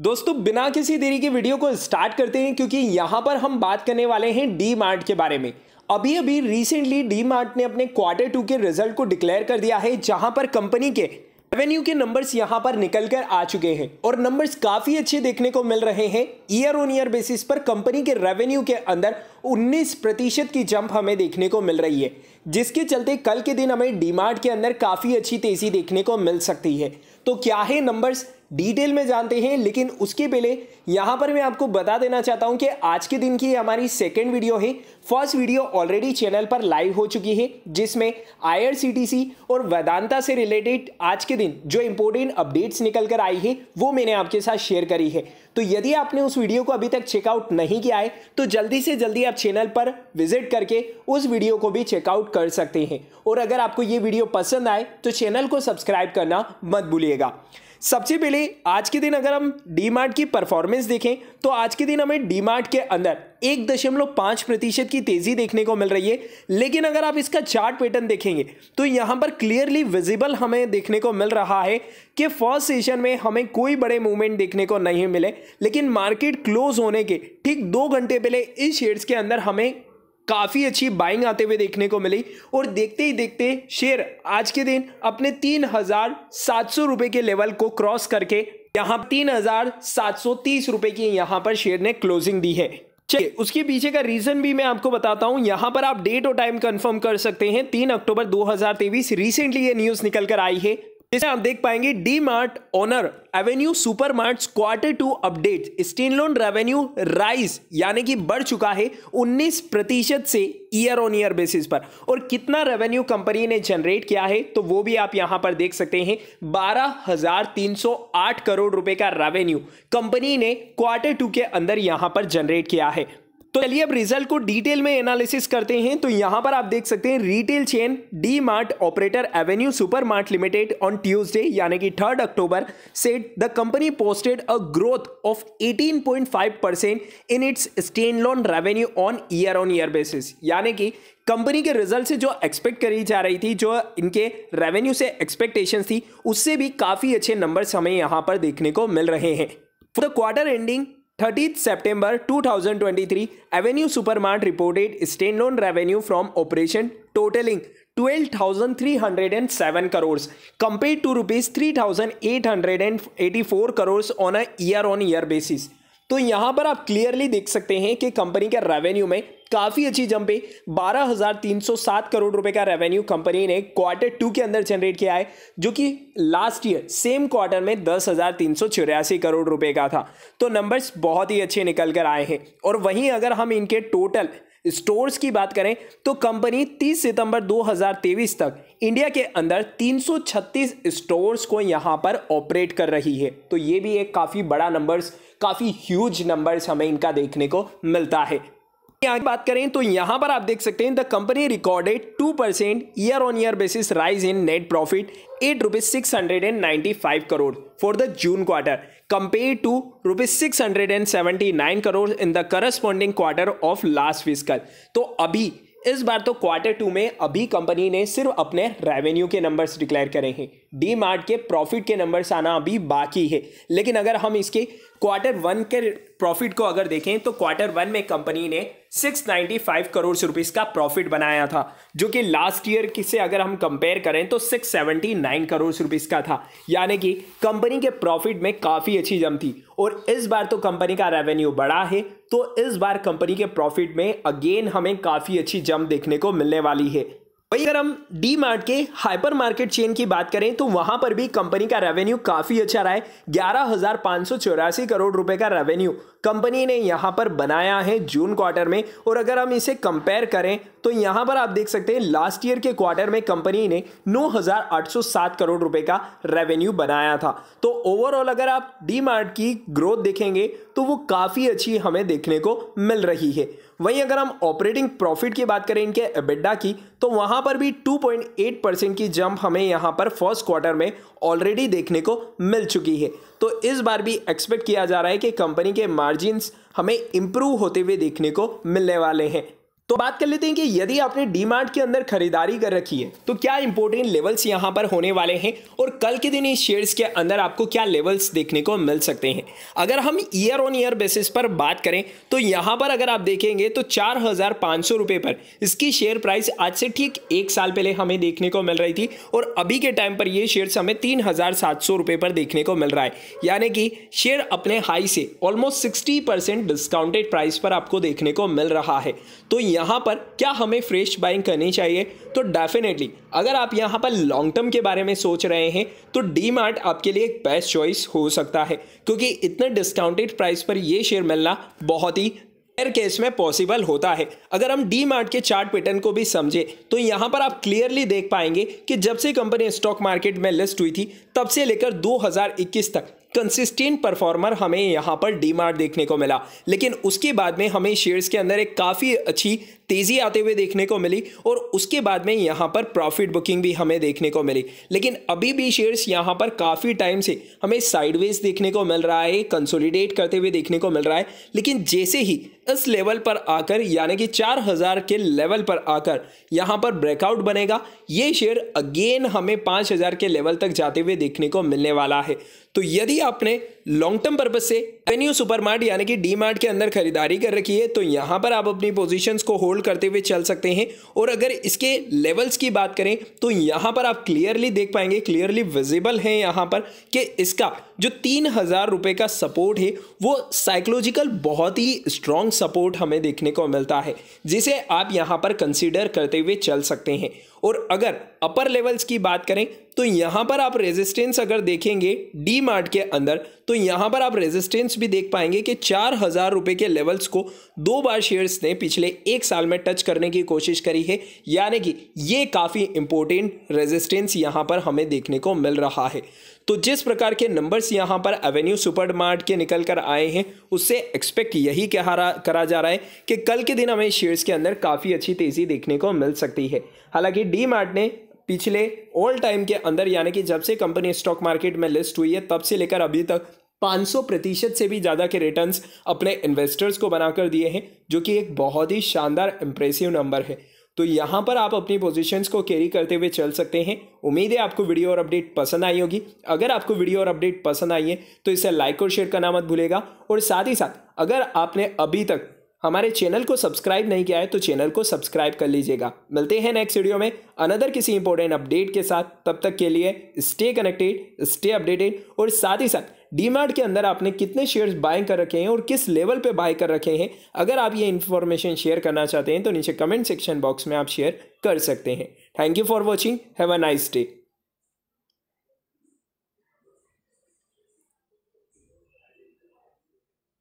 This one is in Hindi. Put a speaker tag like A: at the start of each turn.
A: दोस्तों बिना किसी देरी के वीडियो को स्टार्ट करते हैं क्योंकि यहाँ पर हम बात करने वाले हैं डी मार्ट के बारे में अभी अभी रिसेंटली डी मार्ट ने अपने क्वार्टर टू के रिजल्ट को डिक्लेयर कर दिया है जहां पर कंपनी के रेवेन्यू के नंबर्स यहां पर निकल कर आ चुके हैं और नंबर्स काफी अच्छे देखने को मिल रहे हैं ईयर ऑन ईयर बेसिस पर कंपनी के रेवेन्यू के अंदर 19 प्रतिशत की जंप हमें देखने को मिल रही है जिसके चलते कल के दिन हमें डीमार्ट के अंदर काफी अच्छी तेजी देखने को मिल सकती है तो क्या है नंबर्स डिटेल में जानते हैं लेकिन उसके पहले यहाँ पर मैं आपको बता देना चाहता हूँ कि आज के दिन की हमारी सेकेंड वीडियो है फर्स्ट वीडियो ऑलरेडी चैनल पर लाइव हो चुकी है जिसमें आईआरसीटीसी और वेदांता से रिलेटेड आज के दिन जो इंपॉर्टेंट अपडेट्स निकल कर आई है वो मैंने आपके साथ शेयर करी है तो यदि आपने उस वीडियो को अभी तक चेकआउट नहीं किया है तो जल्दी से जल्दी आप चैनल पर विजिट करके उस वीडियो को भी चेकआउट कर सकते हैं और अगर आपको ये वीडियो पसंद आए तो चैनल को सब्सक्राइब करना मत भूलिएगा सबसे पहले आज के दिन अगर हम डीमार्ट की परफॉर्मेंस देखें तो आज के दिन हमें डीमार्ट के अंदर एक दशमलव पाँच प्रतिशत की तेज़ी देखने को मिल रही है लेकिन अगर आप इसका चार्ट पैटर्न देखेंगे तो यहाँ पर क्लियरली विजिबल हमें देखने को मिल रहा है कि फर्स्ट सेशन में हमें कोई बड़े मूवमेंट देखने को नहीं मिले लेकिन मार्केट क्लोज होने के ठीक दो घंटे पहले इस शेयर्स के अंदर हमें काफ़ी अच्छी बाइंग आते हुए देखने को मिली और देखते ही देखते शेयर आज के दिन अपने तीन हज़ार सात सौ रुपये के लेवल को क्रॉस करके यहाँ तीन हज़ार सात सौ तीस रुपये की यहाँ पर शेयर ने क्लोजिंग दी है चलिए उसके पीछे का रीज़न भी मैं आपको बताता हूँ यहाँ पर आप डेट और टाइम कंफर्म कर सकते हैं तीन अक्टूबर 2023 रिसेंटली ये न्यूज़ निकल कर आई है इसमें आप देख पाएंगे DMart owner Avenue Super Mart quarter two update standalone revenue rise यानी कि बढ़ चुका है 19 प्रतिशत से ईयर ऑन ईयर बेसिस पर और कितना रेवेन्यू कंपनी ने जनरेट किया है तो वो भी आप यहां पर देख सकते हैं 12,308 करोड़ रुपए का रेवेन्यू कंपनी ने क्वार्टर टू के अंदर यहां पर जनरेट किया है तो चलिए अब रिजल्ट को डिटेल में एनालिसिस करते हैं तो यहां पर आप देख सकते हैं retail chain DMart operator Avenue Super Mart limited on Tuesday यानी कि third October set the company posted a growth of 18.5 परसेंट in its standalone revenue on year on year basis यानी कि कंपनी के रिजल्ट से जो एक्सपेक्ट करी जा रही थी जो इनके रेवेन्यू से एक्सपेक्टेशन थी उससे भी काफ़ी अच्छे नंबर हमें यहाँ पर देखने को मिल रहे हैं for the quarter ending 30th September 2023, Avenue Supermart reported standalone revenue from operation totaling 12,307 crores compared to rupees 3,884 crores on a year on year basis. तो यहाँ पर आप क्लियरली देख सकते हैं कि कंपनी के रेवेन्यू में काफ़ी अच्छी जंप है 12,307 करोड़ रुपए का रेवेन्यू कंपनी ने क्वार्टर टू के अंदर जनरेट किया है जो कि लास्ट ईयर सेम क्वार्टर में दस करोड़ रुपए का था तो नंबर्स बहुत ही अच्छे निकल कर आए हैं और वहीं अगर हम इनके टोटल स्टोर्स की बात करें तो कंपनी 30 सितंबर 2023 तक इंडिया के अंदर 336 स्टोर्स को यहां पर ऑपरेट कर रही है तो ये भी एक काफ़ी बड़ा नंबर्स काफ़ी ह्यूज नंबर्स हमें इनका देखने को मिलता है यहाँ बात करें तो यहाँ पर आप देख सकते हैं the company recorded two percent year on year basis rise in net profit at rupees six hundred and ninety five crore for the June quarter compare to rupees six hundred and seventy nine crore in the corresponding quarter of last physical तो अभी इस बार तो क्वार्टर टू में अभी कंपनी ने सिर्फ अपने रेवेन्यू के नंबर्स डिक्लेयर करे हैं डी मार्ट के प्रॉफिट के नंबर्स आना अभी बाकी है लेकिन अगर हम इसके क्वार्टर वन के प्रॉफिट को अगर देखें तो क्वार्टर वन में कंपनी ने 695 करोड़ रुपीस का प्रॉफिट बनाया था जो कि लास्ट ईयर से अगर हम कंपेयर करें तो 679 करोड़ रुपीस का था यानी कि कंपनी के प्रॉफिट में काफ़ी अच्छी जम थी और इस बार तो कंपनी का रेवेन्यू बढ़ा है तो इस बार कंपनी के प्रॉफिट में अगेन हमें काफ़ी अच्छी जम देखने को मिलने वाली है वही अगर हम डी मार्ट के हाइपर मार्केट चेन की बात करें तो वहां पर भी कंपनी का रेवेन्यू काफी अच्छा रहा है ग्यारह हजार पाँच सौ चौरासी करोड़ रुपए का रेवेन्यू कंपनी ने यहां पर बनाया है जून क्वार्टर में और अगर हम इसे कंपेयर करें तो यहां पर आप देख सकते हैं लास्ट ईयर के क्वार्टर में कंपनी ने 9,807 करोड़ रुपए का रेवेन्यू बनाया था तो ओवरऑल अगर आप डी मार्ट की ग्रोथ देखेंगे तो वो काफ़ी अच्छी हमें देखने को मिल रही है वहीं अगर हम ऑपरेटिंग प्रॉफिट की बात करें इनके एबिडा की तो वहां पर भी 2.8 परसेंट की जंप हमें यहां पर फर्स्ट क्वार्टर में ऑलरेडी देखने को मिल चुकी है तो इस बार भी एक्सपेक्ट किया जा रहा है कि कंपनी के मार्जिन हमें इम्प्रूव होते हुए देखने को मिलने वाले हैं तो बात कर लेते हैं कि यदि आपने डीमार्ट के अंदर खरीदारी कर रखी है तो क्या इंपॉर्टेंट लेवल्स यहां पर होने वाले हैं और कल के दिन इस शेयर्स के अंदर आपको क्या लेवल्स देखने को मिल सकते हैं अगर हम ईयर ऑन ईयर बेसिस पर बात करें तो यहां पर अगर आप देखेंगे तो चार हजार सौ पर इसकी शेयर प्राइस आज से ठीक एक साल पहले हमें देखने को मिल रही थी और अभी के टाइम पर ये शेयर्स हमें तीन पर देखने को मिल रहा है यानी कि शेयर अपने हाई से ऑलमोस्ट सिक्सटी डिस्काउंटेड प्राइस पर आपको देखने को मिल रहा है तो यहाँ पर क्या हमें फ्रेश बाइंग करनी चाहिए तो डेफिनेटली अगर आप यहाँ पर लॉन्ग टर्म के बारे में सोच रहे हैं तो डी मार्ट आपके लिए एक बेस्ट चॉइस हो सकता है क्योंकि इतने डिस्काउंटेड प्राइस पर ये शेयर मिलना बहुत ही एयर केस में पॉसिबल होता है अगर हम डी मार्ट के चार्ट पैटर्न को भी समझे तो यहाँ पर आप क्लियरली देख पाएंगे कि जब से कंपनी स्टॉक मार्केट में लिस्ट हुई थी तब से लेकर 2021 तक कंसिस्टेंट परफॉर्मर हमें यहाँ पर डीमार्ट देखने को मिला लेकिन उसके बाद में हमें शेयर्स के अंदर एक काफ़ी अच्छी तेज़ी आते हुए देखने को मिली और उसके बाद में यहाँ पर प्रॉफिट बुकिंग भी हमें देखने को मिली लेकिन अभी भी शेयर्स यहाँ पर काफ़ी टाइम से हमें साइडवेज देखने को मिल रहा है कंसोलिडेट करते हुए देखने को मिल रहा है लेकिन जैसे ही इस लेवल पर आकर यानी कि 4000 के लेवल पर आकर यहाँ पर ब्रेकआउट बनेगा ये शेयर अगेन हमें 5000 के लेवल तक जाते हुए देखने को मिलने वाला है तो यदि आपने लॉन्ग टर्म पर्पज से एवेन्यू मार्ट यानी कि डी मार्ट के अंदर खरीदारी कर रखी है तो यहाँ पर आप अपनी पोजीशंस को होल्ड करते हुए चल सकते हैं और अगर इसके लेवल्स की बात करें तो यहाँ पर आप क्लियरली देख पाएंगे क्लियरली विजिबल हैं यहाँ पर कि इसका जो तीन हज़ार रुपये का सपोर्ट है वो साइकोलॉजिकल बहुत ही स्ट्रॉन्ग सपोर्ट हमें देखने को मिलता है जिसे आप यहाँ पर कंसिडर करते हुए चल सकते हैं और अगर अपर लेवल्स की बात करें तो यहाँ पर आप रेजिस्टेंस अगर देखेंगे डी मार्ट के अंदर तो यहाँ पर आप रेजिस्टेंस भी देख पाएंगे कि चार हज़ार रुपये के लेवल्स को दो बार शेयर्स ने पिछले एक साल में टच करने की कोशिश करी है यानी कि ये काफ़ी इंपॉर्टेंट रेजिस्टेंस यहाँ पर हमें देखने को मिल रहा है तो जिस प्रकार के नंबर्स यहाँ पर एवेन्यू सुपरमार्ट के निकल कर आए हैं उससे एक्सपेक्ट यही कहा करा जा रहा है कि कल के दिन हमें शेयर्स के अंदर काफ़ी अच्छी तेज़ी देखने को मिल सकती है हालांकि डी मार्ट ने पिछले ऑल टाइम के अंदर यानी कि जब से कंपनी स्टॉक मार्केट में लिस्ट हुई है तब से लेकर अभी तक 500 प्रतिशत से भी ज़्यादा के रिटर्न्स अपने इन्वेस्टर्स को बनाकर दिए हैं जो कि एक बहुत ही शानदार इम्प्रेसिव नंबर है तो यहाँ पर आप अपनी पोजीशंस को कैरी करते हुए चल सकते हैं उम्मीद है आपको वीडियो और अपडेट पसंद आई होगी अगर आपको वीडियो और अपडेट पसंद आई है तो इसे लाइक और शेयर करना मत भूलेगा और साथ ही साथ अगर आपने अभी तक हमारे चैनल को सब्सक्राइब नहीं किया है तो चैनल को सब्सक्राइब कर लीजिएगा मिलते हैं नेक्स्ट वीडियो में अनदर किसी इंपॉर्टेंट अपडेट के साथ तब तक के लिए स्टे कनेक्टेड स्टे अपडेटेड और साथ ही साथ डीमार्ट के अंदर आपने कितने शेयर्स बाय कर रखे हैं और किस लेवल पे बाय कर रखे हैं अगर आप ये इन्फॉर्मेशन शेयर करना चाहते हैं तो नीचे कमेंट सेक्शन बॉक्स में आप शेयर कर सकते हैं thank you for watching have a nice day